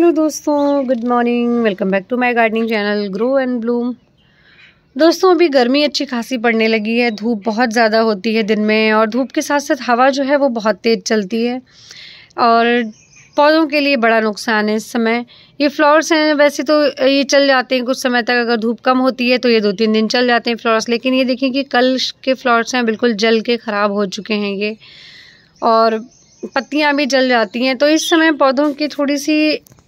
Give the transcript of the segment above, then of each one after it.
hello दोस्तों good morning welcome back to my gardening channel grow and bloom दोस्तों अभी गर्मी अच्छी खासी पड़ने लगी है धूप बहुत ज़्यादा होती है दिन में और धूप के साथ साथ हवा जो है वो बहुत तेज़ चलती है और पौधों के लिए बड़ा नुकसान है इस समय ये फ्लावर्स हैं वैसे तो ये चल जाते हैं कुछ समय तक अगर धूप कम होती है तो ये दो तीन दिन चल जाते हैं फ्लावर्स लेकिन ये देखें कि कल के फ्लावर्स हैं बिल्कुल जल के ख़राब हो चुके हैं ये और पत्तियां भी जल जाती हैं तो इस समय पौधों की थोड़ी सी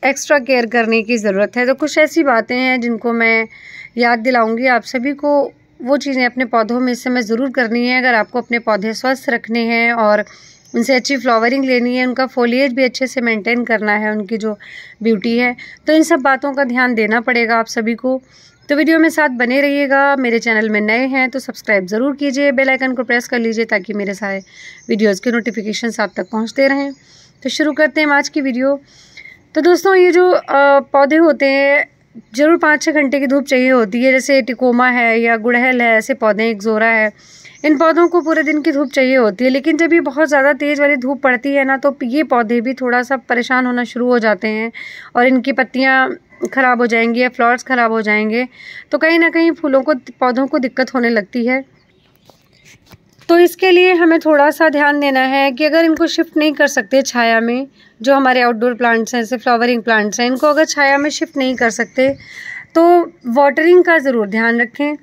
एक्स्ट्रा केयर करने की ज़रूरत है तो कुछ ऐसी बातें हैं जिनको मैं याद दिलाऊंगी आप सभी को वो चीज़ें अपने पौधों में इस समय ज़रूर करनी है अगर आपको अपने पौधे स्वस्थ रखने हैं और उनसे अच्छी फ्लावरिंग लेनी है उनका फोलिएज भी अच्छे से मेंटेन करना है उनकी जो ब्यूटी है तो इन सब बातों का ध्यान देना पड़ेगा आप सभी को तो वीडियो में साथ बने रहिएगा मेरे चैनल में नए हैं तो सब्सक्राइब ज़रूर कीजिए बेल आइकन को प्रेस कर लीजिए ताकि मेरे सारे वीडियोज़ के नोटिफिकेशन आप तक पहुँचते रहें तो शुरू करते हैं आज की वीडियो तो दोस्तों ये जो पौधे होते हैं ज़रूर पाँच छः घंटे की धूप चाहिए होती है जैसे टिकोमा है या गुड़हल है ऐसे पौधे एक्जोरा है इन पौधों को पूरे दिन की धूप चाहिए होती है लेकिन जब ये बहुत ज़्यादा तेज़ वाली धूप पड़ती है ना तो ये पौधे भी थोड़ा सा परेशान होना शुरू हो जाते हैं और इनकी पत्तियाँ ख़राब हो जाएंगी या फ्लावर्स ख़राब हो जाएंगे तो कहीं ना कहीं फूलों को पौधों को दिक्कत होने लगती है तो इसके लिए हमें थोड़ा सा ध्यान देना है कि अगर इनको शिफ्ट नहीं कर सकते छाया में जो हमारे आउटडोर प्लांट्स हैं जैसे फ्लावरिंग प्लांट्स हैं इनको अगर छाया में शिफ्ट नहीं कर सकते तो वाटरिंग का ज़रूर ध्यान रखें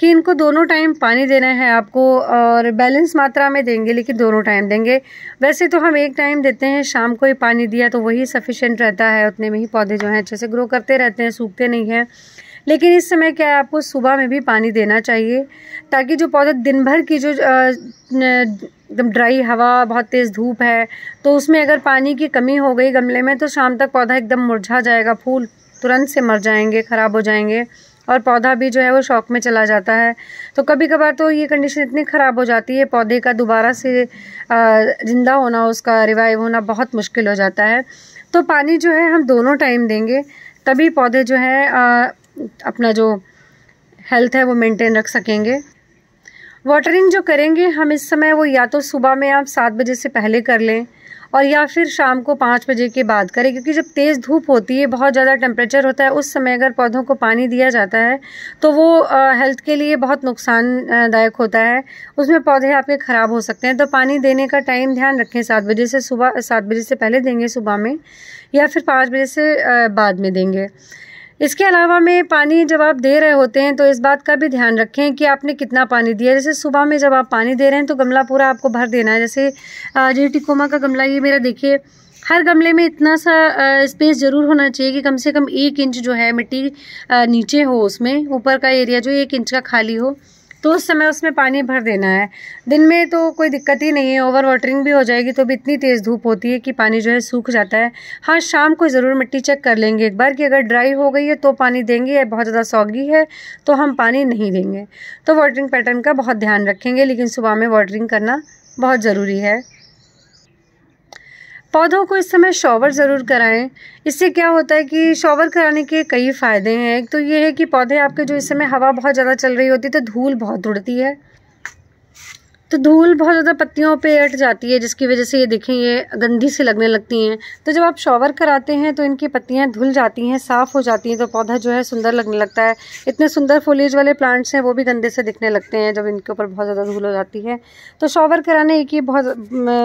कि इनको दोनों टाइम पानी देना है आपको और बैलेंस मात्रा में देंगे लेकिन दोनों टाइम देंगे वैसे तो हम एक टाइम देते हैं शाम को ही पानी दिया तो वही सफिशेंट रहता है उतने में ही पौधे जो हैं अच्छे से ग्रो करते रहते हैं सूखते नहीं हैं लेकिन इस समय क्या है आपको सुबह में भी पानी देना चाहिए ताकि जो पौधा दिन भर की जो एकदम ड्राई हवा बहुत तेज़ धूप है तो उसमें अगर पानी की कमी हो गई गमले में तो शाम तक पौधा एकदम मुरझा जाएगा फूल तुरंत से मर जाएंगे ख़राब हो जाएंगे और पौधा भी जो है वो शौक में चला जाता है तो कभी कभार तो ये कंडीशन इतनी ख़राब हो जाती है पौधे का दोबारा से ज़िंदा होना उसका रिवाइव होना बहुत मुश्किल हो जाता है तो पानी जो है हम दोनों टाइम देंगे तभी पौधे जो है अपना जो हेल्थ है वो मेंटेन रख सकेंगे वाटरिंग जो करेंगे हम इस समय वो या तो सुबह में आप सात बजे से पहले कर लें और या फिर शाम को पाँच बजे के बाद करें क्योंकि जब तेज़ धूप होती है बहुत ज़्यादा टेम्परेचर होता है उस समय अगर पौधों को पानी दिया जाता है तो वो हेल्थ के लिए बहुत नुकसानदायक होता है उसमें पौधे आपके ख़राब हो सकते हैं तो पानी देने का टाइम ध्यान रखें सात बजे से सुबह सात बजे से पहले देंगे सुबह में या फिर पाँच बजे से बाद में देंगे इसके अलावा में पानी जब आप दे रहे होते हैं तो इस बात का भी ध्यान रखें कि आपने कितना पानी दिया जैसे सुबह में जब आप पानी दे रहे हैं तो गमला पूरा आपको भर देना है जैसे जी टिकोमा का गमला ये मेरा देखिए हर गमले में इतना सा स्पेस ज़रूर होना चाहिए कि कम से कम एक इंच जो है मिट्टी नीचे हो उसमें ऊपर का एरिया जो एक इंच का खाली हो तो उस समय उसमें पानी भर देना है दिन में तो कोई दिक्कत ही नहीं है ओवर वाटरिंग भी हो जाएगी तो भी इतनी तेज़ धूप होती है कि पानी जो है सूख जाता है हाँ शाम को ज़रूर मिट्टी चेक कर लेंगे एक बार कि अगर ड्राई हो गई है तो पानी देंगे या बहुत ज़्यादा सौगी है तो हम पानी नहीं देंगे तो वाटरिंग पैटर्न का बहुत ध्यान रखेंगे लेकिन सुबह में वाटरिंग करना बहुत ज़रूरी है पौधों को इस समय शॉवर ज़रूर कराएं इससे क्या होता है कि शॉवर कराने के कई फ़ायदे हैं एक तो ये है कि पौधे आपके जो इस समय हवा बहुत ज़्यादा चल रही होती है तो धूल बहुत उड़ती है तो धूल बहुत ज़्यादा पत्तियों पे अट जाती है जिसकी वजह से ये देखें ये गंदी सी लगने लगती हैं तो जब आप शॉवर कराते हैं तो इनकी पत्तियाँ धुल जाती हैं साफ़ हो जाती हैं तो पौधा जो है सुंदर लगने लगता है इतने सुंदर फोलेज वाले प्लांट्स हैं वो भी गंदे से दिखने लगते हैं जब इनके ऊपर बहुत ज़्यादा धूल हो जाती है तो शॉवर कराने एक ही बहुत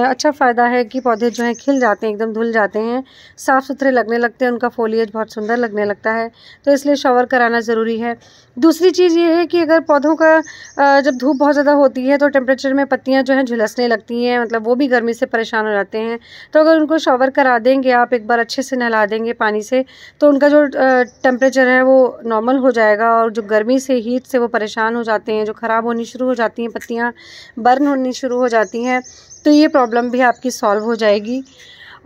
अच्छा फ़ायदा है कि पौधे जो हैं खिल जाते हैं एकदम धुल जाते हैं साफ़ सुथरे लगने लगते हैं उनका फोलियज बहुत सुंदर लगने लगता है तो इसलिए शॉवर कराना ज़रूरी है दूसरी चीज़ ये है कि अगर पौधों का जब धूप बहुत ज़्यादा होती है तो टेम्परेचर विंटर में पत्तियाँ जो हैं झुलसने लगती हैं मतलब वो भी गर्मी से परेशान हो जाते हैं तो अगर उनको शॉवर करा देंगे आप एक बार अच्छे से नहला देंगे पानी से तो उनका जो टेम्परेचर है वो नॉर्मल हो जाएगा और जो गर्मी से हीट से वो परेशान हो जाते हैं जो ख़राब होनी शुरू हो जाती हैं पत्तियाँ बर्न होनी शुरू हो जाती हैं तो ये प्रॉब्लम भी आपकी सॉल्व हो जाएगी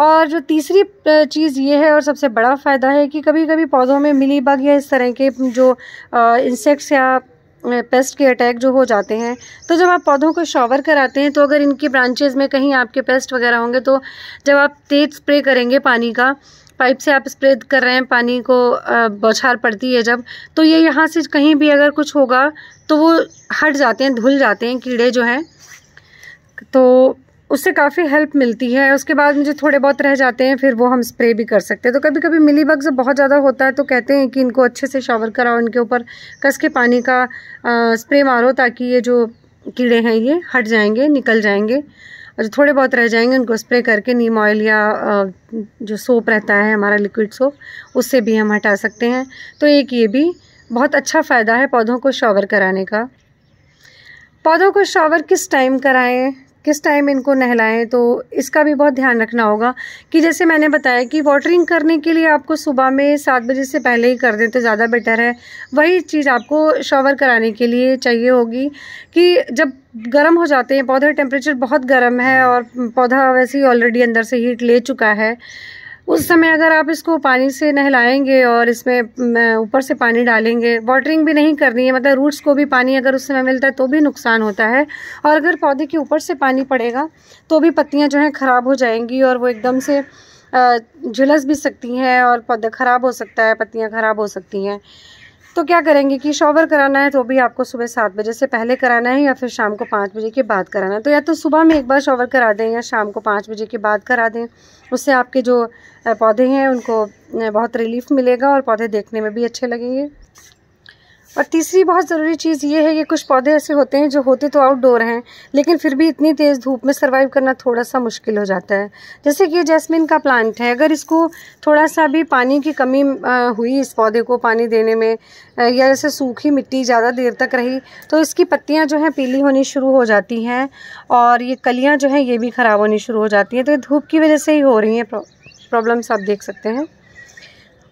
और जो तीसरी चीज़ ये है और सबसे बड़ा फ़ायदा है कि कभी कभी पौधों में मिली बग या इस तरह के जो इंसेक्ट्स या पेस्ट के अटैक जो हो जाते हैं तो जब आप पौधों को शॉवर कराते हैं तो अगर इनकी ब्रांचेज़ में कहीं आपके पेस्ट वगैरह होंगे तो जब आप तेज़ स्प्रे करेंगे पानी का पाइप से आप स्प्रे कर रहे हैं पानी को बौछार पड़ती है जब तो ये यहाँ से कहीं भी अगर कुछ होगा तो वो हट जाते हैं धुल जाते हैं कीड़े जो हैं तो उससे काफ़ी हेल्प मिलती है उसके बाद मुझे थोड़े बहुत रह जाते हैं फिर वो हम स्प्रे भी कर सकते हैं तो कभी कभी मिली बग्स बहुत ज़्यादा होता है तो कहते हैं कि इनको अच्छे से शॉवर कराओ इनके ऊपर कस के पानी का आ, स्प्रे मारो ताकि ये जो कीड़े हैं ये हट जाएंगे निकल जाएंगे और जो थोड़े बहुत रह जाएंगे उनको स्प्रे करके नीम ऑयल या जो सोप रहता है हमारा लिक्विड सोप उससे भी हम हटा सकते हैं तो एक ये भी बहुत अच्छा फ़ायदा है पौधों को शावर कराने का पौधों को शावर किस टाइम कराएं किस टाइम इनको नहलाएं तो इसका भी बहुत ध्यान रखना होगा कि जैसे मैंने बताया कि वाटरिंग करने के लिए आपको सुबह में सात बजे से पहले ही कर दें तो ज़्यादा बेटर है वही चीज़ आपको शॉवर कराने के लिए चाहिए होगी कि जब गर्म हो जाते हैं पौधे टेम्परेचर बहुत गर्म है और पौधा वैसे ही ऑलरेडी अंदर से हीट ले चुका है उस समय अगर आप इसको पानी से नहलाएंगे और इसमें ऊपर से पानी डालेंगे वाटरिंग भी नहीं करनी है मतलब रूट्स को भी पानी अगर उस समय मिलता है तो भी नुकसान होता है और अगर पौधे के ऊपर से पानी पड़ेगा तो भी पत्तियाँ जो हैं ख़राब हो जाएंगी और वो एकदम से झुलस भी सकती हैं और पौधा ख़राब हो सकता है पत्तियाँ ख़राब हो सकती हैं तो क्या करेंगे कि शॉवर कराना है तो भी आपको सुबह सात बजे से पहले कराना है या फिर शाम को पाँच बजे के बाद कराना है तो या तो सुबह में एक बार शॉवर करा दें या शाम को पाँच बजे के बाद करा दें उससे आपके जो पौधे हैं उनको बहुत रिलीफ मिलेगा और पौधे देखने में भी अच्छे लगेंगे और तीसरी बहुत ज़रूरी चीज़ ये है कि कुछ पौधे ऐसे होते हैं जो होते तो आउटडोर हैं लेकिन फिर भी इतनी तेज़ धूप में सर्वाइव करना थोड़ा सा मुश्किल हो जाता है जैसे कि जैस्मिन का प्लांट है अगर इसको थोड़ा सा भी पानी की कमी हुई इस पौधे को पानी देने में या जैसे सूखी मिट्टी ज़्यादा देर तक रही तो इसकी पत्तियाँ जो हैं पीली होनी शुरू हो जाती हैं और ये कलियाँ जो हैं ये भी ख़राब होनी शुरू हो जाती हैं तो ये धूप की वजह से ही हो रही हैं प्रॉब्लम्स आप देख सकते हैं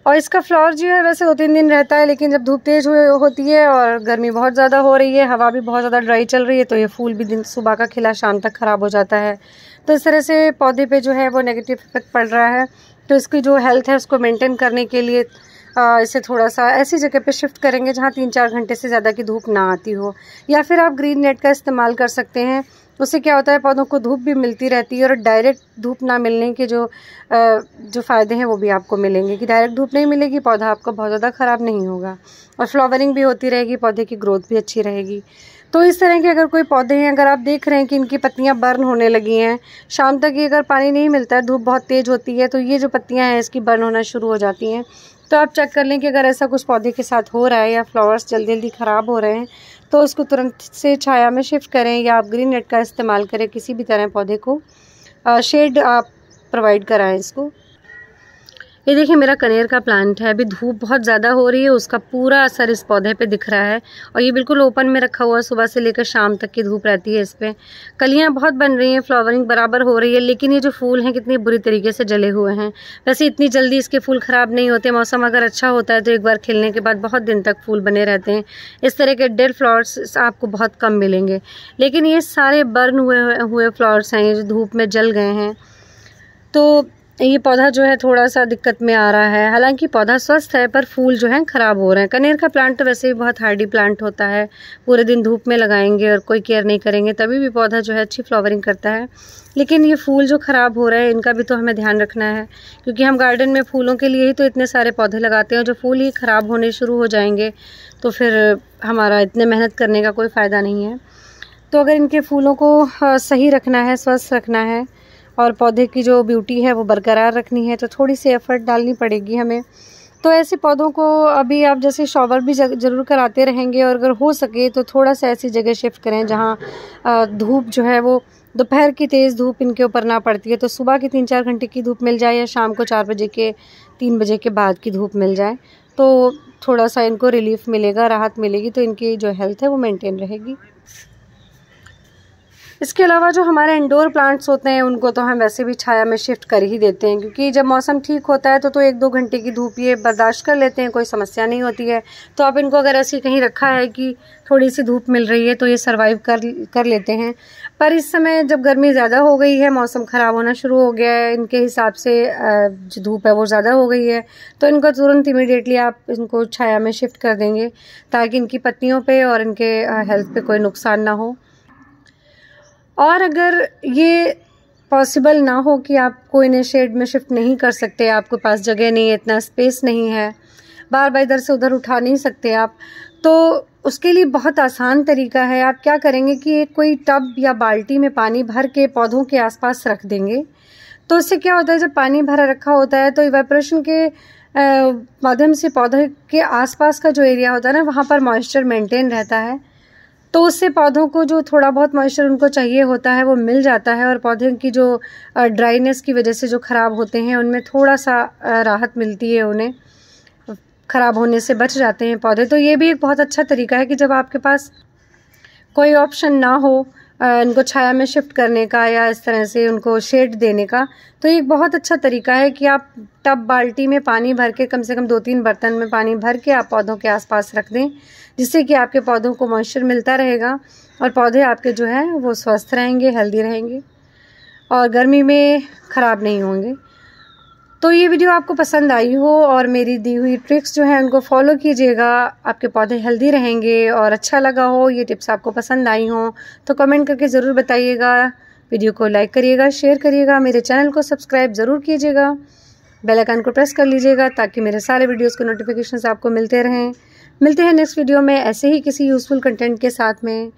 और इसका फ्लावर जो है वैसे दो तीन दिन रहता है लेकिन जब धूप तेज़ होती है और गर्मी बहुत ज़्यादा हो रही है हवा भी बहुत ज़्यादा ड्राई चल रही है तो ये फूल भी दिन सुबह का खिला शाम तक ख़राब हो जाता है तो इस तरह से पौधे पे जो है वो नेगेटिव इफेक्ट पड़ रहा है तो इसकी जो हेल्थ है उसको मेनटेन करने के लिए आ, इसे थोड़ा सा ऐसी जगह पर शिफ्ट करेंगे जहाँ तीन चार घंटे से ज़्यादा की धूप ना आती हो या फिर आप ग्रीन नेट का इस्तेमाल कर सकते हैं उससे क्या होता है पौधों को धूप भी मिलती रहती है और डायरेक्ट धूप ना मिलने के जो जो फ़ायदे हैं वो भी आपको मिलेंगे कि डायरेक्ट धूप नहीं मिलेगी पौधा आपको बहुत ज़्यादा ख़राब नहीं होगा और फ्लावरिंग भी होती रहेगी पौधे की ग्रोथ भी अच्छी रहेगी तो इस तरह के अगर कोई पौधे हैं अगर आप देख रहे हैं कि इनकी पत्तियाँ बर्न होने लगी हैं शाम तक ये अगर पानी नहीं मिलता है धूप बहुत तेज़ होती है तो ये जो पत्तियाँ हैं इसकी बर्न होना शुरू हो जाती हैं तो आप चेक कर लें कि अगर ऐसा कुछ पौधे के साथ हो रहा है या फ्लावर्स जल्दी जल्दी ख़राब हो रहे हैं तो उसको तुरंत से छाया में शिफ्ट करें या आप ग्रीन नेट का इस्तेमाल करें किसी भी तरह पौधे को शेड आप प्रोवाइड कराएं इसको ये देखिए मेरा कनेर का प्लांट है अभी धूप बहुत ज़्यादा हो रही है उसका पूरा असर इस पौधे पे दिख रहा है और ये बिल्कुल ओपन में रखा हुआ है सुबह से लेकर शाम तक की धूप रहती है इस पर कलियाँ बहुत बन रही हैं फ्लावरिंग बराबर हो रही है लेकिन ये जो फूल हैं कितनी बुरी तरीके से जले हुए हैं वैसे इतनी जल्दी इसके फूल ख़राब नहीं होते मौसम अगर अच्छा होता है तो एक बार खिलने के बाद बहुत दिन तक फूल बने रहते हैं इस तरह के डेड फ्लावर्स आपको बहुत कम मिलेंगे लेकिन ये सारे बर्न हुए हुए फ्लावर्स हैं ये जो धूप में जल गए हैं तो ये पौधा जो है थोड़ा सा दिक्कत में आ रहा है हालांकि पौधा स्वस्थ है पर फूल जो है ख़राब हो रहे हैं कनेर का प्लांट तो वैसे भी बहुत हार्डी प्लांट होता है पूरे दिन धूप में लगाएंगे और कोई केयर नहीं करेंगे तभी भी पौधा जो है अच्छी फ्लावरिंग करता है लेकिन ये फूल जो ख़राब हो रहे हैं इनका भी तो हमें ध्यान रखना है क्योंकि हम गार्डन में फूलों के लिए ही तो इतने सारे पौधे लगाते हैं जो फूल ही ख़राब होने शुरू हो जाएंगे तो फिर हमारा इतने मेहनत करने का कोई फ़ायदा नहीं है तो अगर इनके फूलों को सही रखना है स्वस्थ रखना है और पौधे की जो ब्यूटी है वो बरकरार रखनी है तो थोड़ी सी एफ़र्ट डालनी पड़ेगी हमें तो ऐसे पौधों को अभी आप जैसे शॉवर भी ज़रूर कराते रहेंगे और अगर हो सके तो थोड़ा सा ऐसी जगह शिफ्ट करें जहाँ धूप जो है वो दोपहर की तेज़ धूप इनके ऊपर ना पड़ती है तो सुबह की तीन चार घंटे की धूप मिल जाए या शाम को चार बजे के तीन बजे के बाद की धूप मिल जाए तो थोड़ा सा इनको रिलीफ मिलेगा राहत मिलेगी तो इनकी जो हेल्थ है वो मेंटेन रहेगी इसके अलावा जो हमारे इंडोर प्लांट्स होते हैं उनको तो हम वैसे भी छाया में शिफ्ट कर ही देते हैं क्योंकि जब मौसम ठीक होता है तो तो एक दो घंटे की धूप ये बर्दाश्त कर लेते हैं कोई समस्या नहीं होती है तो आप इनको अगर ऐसी कहीं रखा है कि थोड़ी सी धूप मिल रही है तो ये सर्वाइव कर कर लेते हैं पर इस समय जब गर्मी ज़्यादा हो गई है मौसम ख़राब होना शुरू हो गया है इनके हिसाब से जो धूप है वो ज़्यादा हो गई है तो इनको तुरंत इमीडिएटली आप इनको छाया में शिफ्ट कर देंगे ताकि इनकी पत्तियों पे और इनके हेल्थ पे कोई नुकसान ना हो और अगर ये पॉसिबल ना हो कि आप कोई ने शेड में शिफ्ट नहीं कर सकते आपके पास जगह नहीं है इतना स्पेस नहीं है बार बार इधर से उधर उठा नहीं सकते आप तो उसके लिए बहुत आसान तरीका है आप क्या करेंगे कि एक कोई टब या बाल्टी में पानी भर के पौधों के आसपास रख देंगे तो उससे क्या होता है जब पानी भरा रखा होता है तो इवेपरेशन के माध्यम से पौधे के आसपास का जो एरिया होता है ना वहाँ पर मॉइस्चर मेंटेन रहता है तो उससे पौधों को जो थोड़ा बहुत मॉइस्चर उनको चाहिए होता है वो मिल जाता है और पौधे की जो ड्राइनेस की वजह से जो ख़राब होते हैं उनमें थोड़ा सा राहत मिलती है उन्हें ख़राब होने से बच जाते हैं पौधे तो ये भी एक बहुत अच्छा तरीका है कि जब आपके पास कोई ऑप्शन ना हो इनको छाया में शिफ्ट करने का या इस तरह से उनको शेड देने का तो ये बहुत अच्छा तरीका है कि आप टब बाल्टी में पानी भर के कम से कम दो तीन बर्तन में पानी भर के आप पौधों के आसपास रख दें जिससे कि आपके पौधों को मॉइस्चर मिलता रहेगा और पौधे आपके जो हैं वो स्वस्थ रहेंगे हेल्दी रहेंगे और गर्मी में ख़राब नहीं होंगे तो ये वीडियो आपको पसंद आई हो और मेरी दी हुई ट्रिक्स जो है उनको फॉलो कीजिएगा आपके पौधे हेल्दी रहेंगे और अच्छा लगा हो ये टिप्स आपको पसंद आई हो तो कमेंट करके ज़रूर बताइएगा वीडियो को लाइक करिएगा शेयर करिएगा मेरे चैनल को सब्सक्राइब ज़रूर कीजिएगा बेल आइकन को प्रेस कर लीजिएगा ताकि मेरे सारे वीडियोज़ के नोटिफिकेशन आपको मिलते रहें मिलते हैं नेक्स्ट वीडियो में ऐसे ही किसी यूज़फुल कंटेंट के साथ में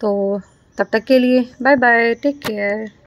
तो तब तक के लिए बाय बाय टेक केयर